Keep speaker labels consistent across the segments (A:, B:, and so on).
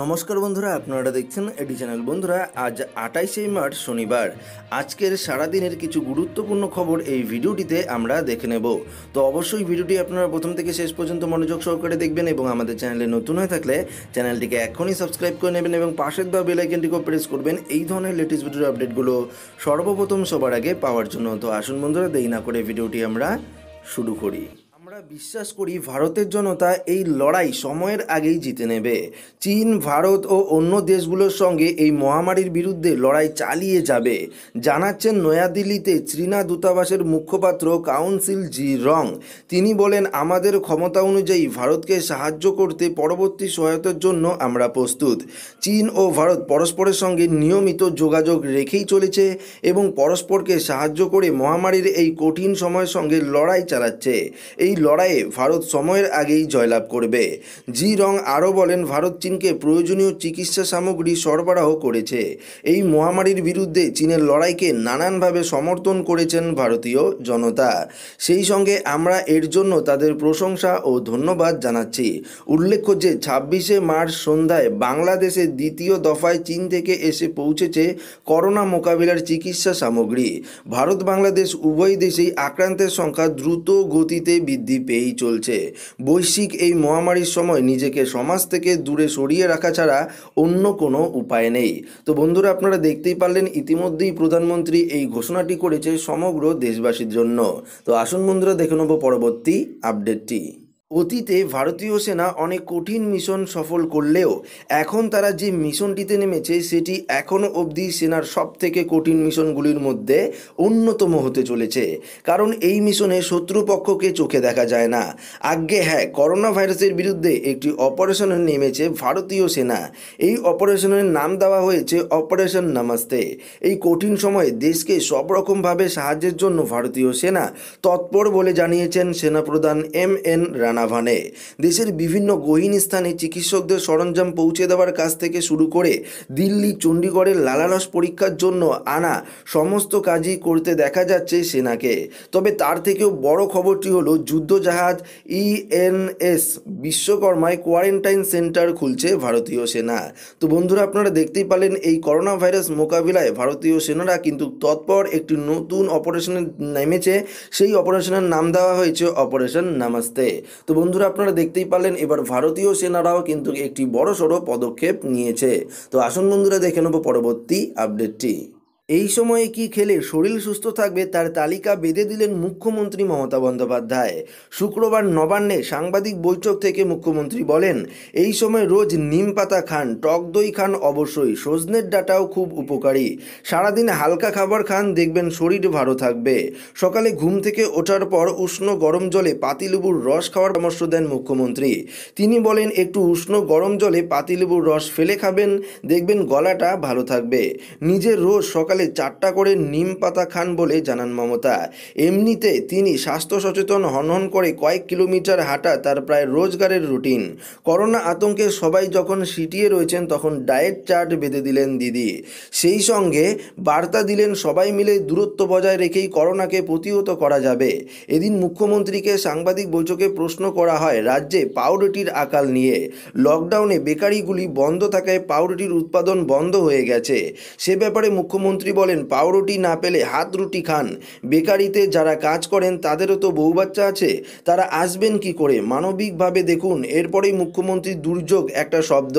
A: নমস্কার বন্ধুরা আপনারা দেখছেন এডি চ্যানেল বন্ধুরা আজ আটাইশে মার্চ শনিবার আজকের সারাদিনের কিছু গুরুত্বপূর্ণ খবর এই ভিডিওটিতে আমরা দেখে নেব তো অবশ্যই ভিডিওটি আপনারা প্রথম থেকে শেষ পর্যন্ত মনোযোগ সহকারে দেখবেন এবং আমাদের চ্যানেলে নতুন হয়ে থাকলে চ্যানেলটিকে এখনই সাবস্ক্রাইব করে নেবেন এবং পাশের বা বেলাইকেনটিকেও প্রেস করবেন এই ধরনের লেটেস্ট ভিডিওর আপডেটগুলো সর্বপ্রথম সবার আগে পাওয়ার জন্য তো আসুন বন্ধুরা দেই না করে ভিডিওটি আমরা শুরু করি আমরা বিশ্বাস করি ভারতের জনতা এই লড়াই সময়ের আগেই জিতে নেবে চীন ভারত ও অন্য দেশগুলোর সঙ্গে এই মহামারীর বিরুদ্ধে লড়াই চালিয়ে যাবে জানাচ্ছেন নয়াদিল্লিতে চীনা দূতাবাসের মুখপাত্র কাউন্সিল জি রং তিনি বলেন আমাদের ক্ষমতা অনুযায়ী ভারতকে সাহায্য করতে পরবর্তী সহায়তার জন্য আমরা প্রস্তুত চীন ও ভারত পরস্পরের সঙ্গে নিয়মিত যোগাযোগ রেখেই চলেছে এবং পরস্পরকে সাহায্য করে মহামারীর এই কঠিন সময়ের সঙ্গে লড়াই চালাচ্ছে এই লড়াইয়ে ভারত সময়ের আগেই জয়লাভ করবে জি রং আরও বলেন ভারত চীনকে প্রয়োজনীয় চিকিৎসা সামগ্রী সরবরাহ করেছে এই মহামারীর বিরুদ্ধে চীনের লড়াইকে নানানভাবে সমর্থন করেছেন ভারতীয় জনতা সেই সঙ্গে আমরা এর জন্য তাদের প্রশংসা ও ধন্যবাদ জানাচ্ছি উল্লেখ্য যে ছাব্বিশে মার্চ সন্ধ্যায় বাংলাদেশে দ্বিতীয় দফায় চীন থেকে এসে পৌঁছেছে করোনা মোকাবিলার চিকিৎসা সামগ্রী ভারত বাংলাদেশ উভয় দেশেই আক্রান্তের সংখ্যা দ্রুত গতিতে বৃদ্ধি বৃদ্ধি পেয়েই চলছে বৈশ্বিক এই মহামারীর সময় নিজেকে সমাজ থেকে দূরে সরিয়ে রাখা ছাড়া অন্য কোনো উপায় নেই তো বন্ধুরা আপনারা দেখতেই পারলেন ইতিমধ্যেই প্রধানমন্ত্রী এই ঘোষণাটি করেছে সমগ্র দেশবাসীর জন্য তো আসুন বন্ধুরা দেখে নেব পরবর্তী আপডেটটি অতীতে ভারতীয় সেনা অনেক কঠিন মিশন সফল করলেও এখন তারা যে মিশনটিতে নেমেছে সেটি এখনও অবধি সেনার সব থেকে কঠিন মিশনগুলির মধ্যে অন্যতম হতে চলেছে কারণ এই মিশনে শত্রুপক্ষকে চোখে দেখা যায় না আগে হ্যাঁ করোনা ভাইরাসের বিরুদ্ধে একটি অপারেশনে নেমেছে ভারতীয় সেনা এই অপারেশনের নাম দেওয়া হয়েছে অপারেশন নামাস্তে এই কঠিন সময়ে দেশকে সব রকমভাবে সাহায্যের জন্য ভারতীয় সেনা তৎপর বলে জানিয়েছেন সেনাপ্রধান এম এন রানা টানা ভানে দেশের বিভিন্ন গহীন স্থানে চিকিৎসকদের সরঞ্জাম পৌঁছে দেওয়ার কাজ থেকে শুরু করে দিল্লি চণ্ডীগড়ের লালারস পরীক্ষার জন্য আনা সমস্ত কাজই করতে দেখা যাচ্ছে সেনাকে তবে তার থেকেও বড় খবরটি হলো যুদ্ধজাহাজ ইএনএস বিশ্বকর্মায় কোয়ারেন্টাইন সেন্টার খুলছে ভারতীয় সেনা তো বন্ধুরা আপনারা দেখতেই পালেন এই করোনা ভাইরাস মোকাবিলায় ভারতীয় সেনারা কিন্তু তৎপর একটি নতুন অপারেশনে নেমেছে সেই অপারেশনের নাম দেওয়া হয়েছে অপারেশন নামাস্তে তো বন্ধুরা আপনারা দেখতেই পারলেন এবার ভারতীয় সেনারাও কিন্তু একটি বড়সড় পদক্ষেপ নিয়েছে তো আসুন বন্ধুরা দেখে নেব পরবর্তী আপডেটটি এই সময়ে কি খেলে শরীর সুস্থ থাকবে তার তালিকা বেঁধে দিলেন মুখ্যমন্ত্রী মমতা বন্দ্যোপাধ্যায় শুক্রবার নবান্নে সাংবাদিক বৈঠক থেকে মুখ্যমন্ত্রী বলেন এই সময় রোজ নিম পাতা খান টক দই খান অবশ্যই সজনের ডাটাও খুব উপকারী সারাদিন হালকা খাবার খান দেখবেন শরীর ভালো থাকবে সকালে ঘুম থেকে ওঠার পর উষ্ণ গরম জলে পাতিলেবুর রস খাওয়ার পরামর্শ দেন মুখ্যমন্ত্রী তিনি বলেন একটু উষ্ণ গরম জলে পাতিলেবুর রস ফেলে খাবেন দেখবেন গলাটা ভালো থাকবে নিজের রোজ সকাল সকালে চারটা করে নিম পাতা খান বলে জানান মমতা এমনিতে তিনি স্বাস্থ্য সচেতন হনহন করে কয়েক কিলোমিটার হাঁটা তার প্রায় রোজগারের রুটিন করোনা আতঙ্কে সবাই যখন সিটিয়ে রয়েছেন তখন ডায়েট চার্ট বেঁধে দিলেন দিদি সেই সঙ্গে বার্তা দিলেন সবাই মিলে দূরত্ব বজায় রেখেই করোনাকে প্রতিহত করা যাবে এদিন মুখ্যমন্ত্রীকে সাংবাদিক বৈঠকে প্রশ্ন করা হয় রাজ্যে পাউরুটির আকাল নিয়ে লকডাউনে বেকারিগুলি বন্ধ থাকায় পাউরুটির উৎপাদন বন্ধ হয়ে গেছে সে ব্যাপারে মুখ্যমন্ত্রী মুখ্যমন্ত্রী বলেন পাউরুটি না পেলে হাত রুটি খান বেকারিতে যারা কাজ করেন তাদেরও তো বউ বাচ্চা আছে তারা আসবেন কি করে মানবিকভাবে দেখুন এরপরেই মুখ্যমন্ত্রী দুর্যোগ একটা শব্দ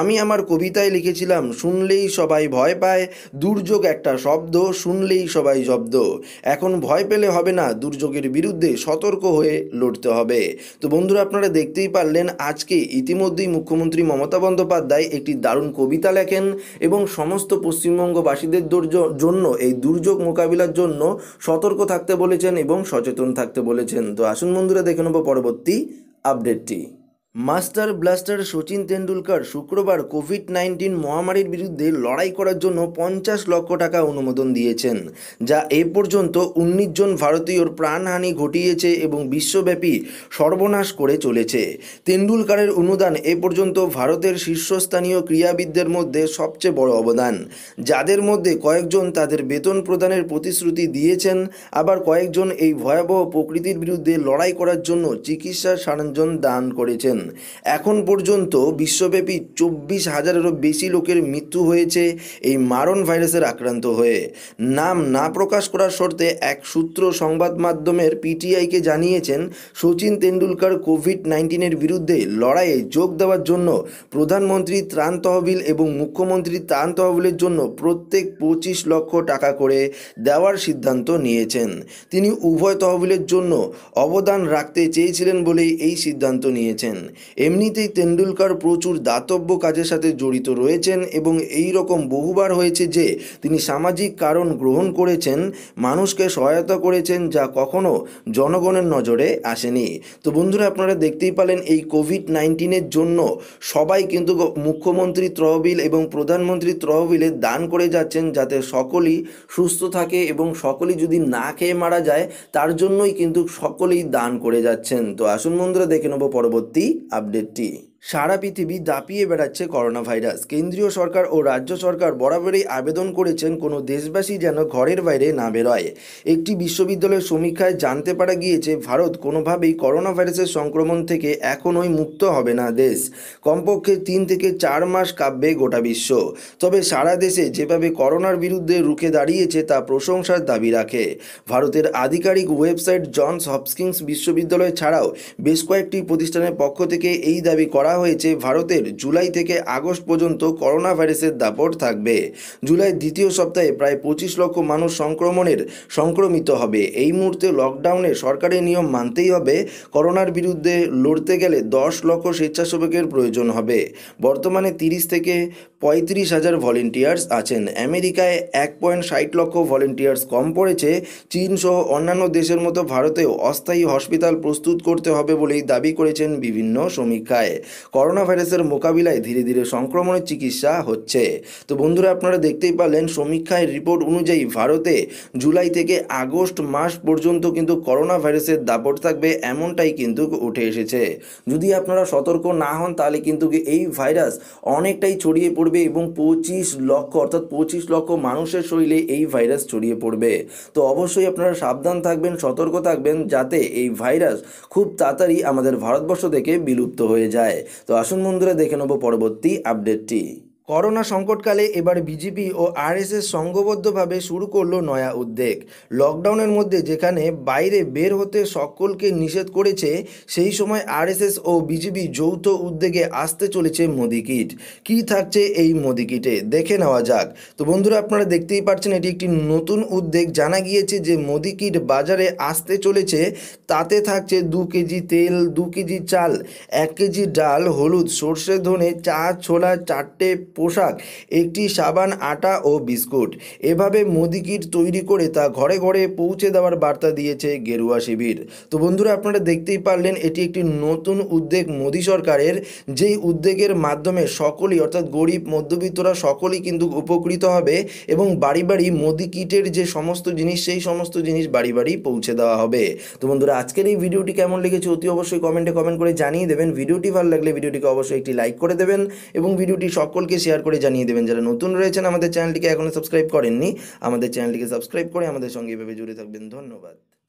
A: আমি আমার কবিতায় লিখেছিলাম শুনলেই সবাই ভয় পায় দুর্যোগ একটা শব্দ শুনলেই সবাই জব্দ এখন ভয় পেলে হবে না দুর্যোগের বিরুদ্ধে সতর্ক হয়ে লড়তে হবে তো বন্ধুরা আপনারা দেখতেই পারলেন আজকে ইতিমধ্যেই মুখ্যমন্ত্রী মমতা বন্দ্যোপাধ্যায় একটি দারুণ কবিতা লেখেন এবং সমস্ত পশ্চিমবঙ্গবাসীদের জন্য এই দুর্যোগ মোকাবিলার জন্য সতর্ক থাকতে বলেছেন এবং সচেতন থাকতে বলেছেন তো আসুন বন্ধুরা দেখে নেব পরবর্তী আপডেটটি মাস্টার ব্লাস্টার সচিন তেন্ডুলকার শুক্রবার কোভিড নাইন্টিন মহামারীর বিরুদ্ধে লড়াই করার জন্য পঞ্চাশ লক্ষ টাকা অনুমোদন দিয়েছেন যা এ পর্যন্ত উনিশ জন ভারতীয়র প্রাণহানি ঘটিয়েছে এবং বিশ্বব্যাপী সর্বনাশ করে চলেছে তেন্ডুলকারের অনুদান এ পর্যন্ত ভারতের শীর্ষস্থানীয় ক্রীড়াবিদদের মধ্যে সবচেয়ে বড় অবদান যাদের মধ্যে কয়েকজন তাদের বেতন প্রদানের প্রতিশ্রুতি দিয়েছেন আবার কয়েকজন এই ভয়াবহ প্রকৃতির বিরুদ্ধে লড়াই করার জন্য চিকিৎসার সরঞ্জাম দান করেছেন এখন পর্যন্ত বিশ্বব্যাপী চব্বিশ হাজারেরও বেশি লোকের মৃত্যু হয়েছে এই মারণ ভাইরাসের আক্রান্ত হয়ে নাম না প্রকাশ করার শর্তে এক সূত্র সংবাদ মাধ্যমের পিটিআইকে জানিয়েছেন সচিন তেন্ডুলকার কোভিড নাইন্টিনের বিরুদ্ধে লড়াইয়ে যোগ দেওয়ার জন্য প্রধানমন্ত্রী ত্রাণ তহবিল এবং মুখ্যমন্ত্রী ত্রাণ তহবিলের জন্য প্রত্যেক পঁচিশ লক্ষ টাকা করে দেওয়ার সিদ্ধান্ত নিয়েছেন তিনি উভয় তহবিলের জন্য অবদান রাখতে চেয়েছিলেন বলেই এই সিদ্ধান্ত নিয়েছেন এমনিতেই তেন্ডুলকার প্রচুর দাতব্য কাজের সাথে জড়িত রয়েছেন এবং এই রকম বহুবার হয়েছে যে তিনি সামাজিক কারণ গ্রহণ করেছেন মানুষকে সহায়তা করেছেন যা কখনো জনগণের নজরে আসেনি তো বন্ধুরা আপনারা দেখতেই পালেন এই কোভিড নাইন্টিনের জন্য সবাই কিন্তু মুখ্যমন্ত্রী তহবিল এবং প্রধানমন্ত্রী তহবিলে দান করে যাচ্ছেন যাতে সকলেই সুস্থ থাকে এবং সকলেই যদি না খেয়ে মারা যায় তার জন্যই কিন্তু সকলেই দান করে যাচ্ছেন তো আসুন বন্ধুরা দেখে নেবো পরবর্তী update. T. সারা পৃথিবী দাপিয়ে বেড়াচ্ছে করোনা ভাইরাস কেন্দ্রীয় সরকার ও রাজ্য সরকার বরাবরই আবেদন করেছেন কোনো দেশবাসী যেন ঘরের বাইরে না বেরোয় একটি বিশ্ববিদ্যালয়ের সমীক্ষায় জানতে পারা গিয়েছে ভারত কোনোভাবেই করোনা ভাইরাসের সংক্রমণ থেকে এখনই মুক্ত হবে না দেশ কমপক্ষে তিন থেকে চার মাস কাব্যে গোটা বিশ্ব তবে সারা দেশে যেভাবে করোনার বিরুদ্ধে রুখে দাঁড়িয়েছে তা প্রশংসার দাবি রাখে ভারতের আধিকারিক ওয়েবসাইট জনস হপস্কিংস বিশ্ববিদ্যালয় ছাড়াও বেশ কয়েকটি প্রতিষ্ঠানের পক্ষ থেকে এই দাবি করা করা হয়েছে ভারতের জুলাই থেকে আগস্ট পর্যন্ত করোনা ভাইরাসের দাপট থাকবে জুলাই দ্বিতীয় সপ্তাহে প্রায় পঁচিশ লক্ষ মানুষ সংক্রমণের সংক্রমিত হবে এই মুহূর্তে লকডাউনে সরকারের নিয়ম মানতেই হবে করোনার বিরুদ্ধে লড়তে গেলে দশ লক্ষ স্বেচ্ছাসেবকের প্রয়োজন হবে বর্তমানে তিরিশ থেকে পঁয়ত্রিশ হাজার ভলেন্টিয়ার্স আছেন আমেরিকায় এক পয়েন্ট ষাট লক্ষ ভলেন্টিয়ার্স কম পড়েছে চীন সহ অন্যান্য দেশের মতো ভারতেও অস্থায়ী হসপিটাল প্রস্তুত করতে হবে বলেই দাবি করেছেন বিভিন্ন সমীক্ষায় করোনা ভাইরাসের মোকাবিলায় ধীরে ধীরে সংক্রমণের চিকিৎসা হচ্ছে তো বন্ধুরা আপনারা দেখতেই পারলেন সমীক্ষায় রিপোর্ট অনুযায়ী ভারতে জুলাই থেকে আগস্ট মাস পর্যন্ত কিন্তু করোনা ভাইরাসের দাপট থাকবে এমনটাই কিন্তু উঠে এসেছে যদি আপনারা সতর্ক না হন তাহলে কিন্তু এই ভাইরাস অনেকটাই ছড়িয়ে পড়বে এবং পঁচিশ লক্ষ অর্থাৎ পঁচিশ লক্ষ মানুষের শরীরে এই ভাইরাস ছড়িয়ে পড়বে তো অবশ্যই আপনারা সাবধান থাকবেন সতর্ক থাকবেন যাতে এই ভাইরাস খুব তাড়াতাড়ি আমাদের ভারতবর্ষ থেকে বিলুপ্ত হয়ে যায় তো আসুন বন্ধুরা দেখে নেবো পরবর্তী আপডেটটি করোনা সংকটকালে এবার বিজেপি ও আরএসএস সংঘবদ্ধভাবে শুরু করলো নয়া উদ্যোগ লকডাউনের মধ্যে যেখানে বাইরে বের হতে সকলকে নিষেধ করেছে সেই সময় আরএসএস ও বিজেপি যৌথ উদ্যোগে আসতে চলেছে মোদিকিট কিট কী থাকছে এই মোদিকিটে কিটে দেখে নেওয়া যাক তো বন্ধুরা আপনারা দেখতেই পাচ্ছেন এটি একটি নতুন উদ্যোগ জানা গিয়েছে যে মোদি কিট বাজারে আসতে চলেছে তাতে থাকছে দু কেজি তেল দু কেজি চাল এক কেজি ডাল হলুদ সর্ষে ধনে চা ছোলা চারটে পোশাক একটি সাবান আটা ও বিস্কুট এভাবে মোদি কিট তৈরি করে তা ঘরে ঘরে পৌঁছে দেওয়ার বার্তা দিয়েছে গেরুয়া শিবির তো বন্ধুরা আপনারা দেখতেই পারলেন এটি একটি নতুন উদ্যোগ মোদী সরকারের যেই উদ্যোগের মাধ্যমে সকলেই অর্থাৎ গরিব মধ্যবিত্তরা সকলেই কিন্তু উপকৃত হবে এবং বাড়ি বাড়ি মোদি কিটের যে সমস্ত জিনিস সেই সমস্ত জিনিস বাড়ি বাড়ি পৌঁছে দেওয়া হবে তো বন্ধুরা আজকের এই ভিডিওটি কেমন লেগেছে অতি অবশ্যই কমেন্টে কমেন্ট করে জানিয়ে দেবেন ভিডিওটি ভালো লাগলে ভিডিওটিকে অবশ্যই একটি লাইক করে দেবেন এবং ভিডিওটি সকলকে শেয়ার করে জানিয়ে দেবেন যারা নতুন রয়েছেন আমাদের চ্যানেলটিকে এখনও সাবস্ক্রাইব করেননি আমাদের চ্যানেলটিকে সাবস্ক্রাইব করে আমাদের সঙ্গে এভাবে জুড়ে থাকবেন ধন্যবাদ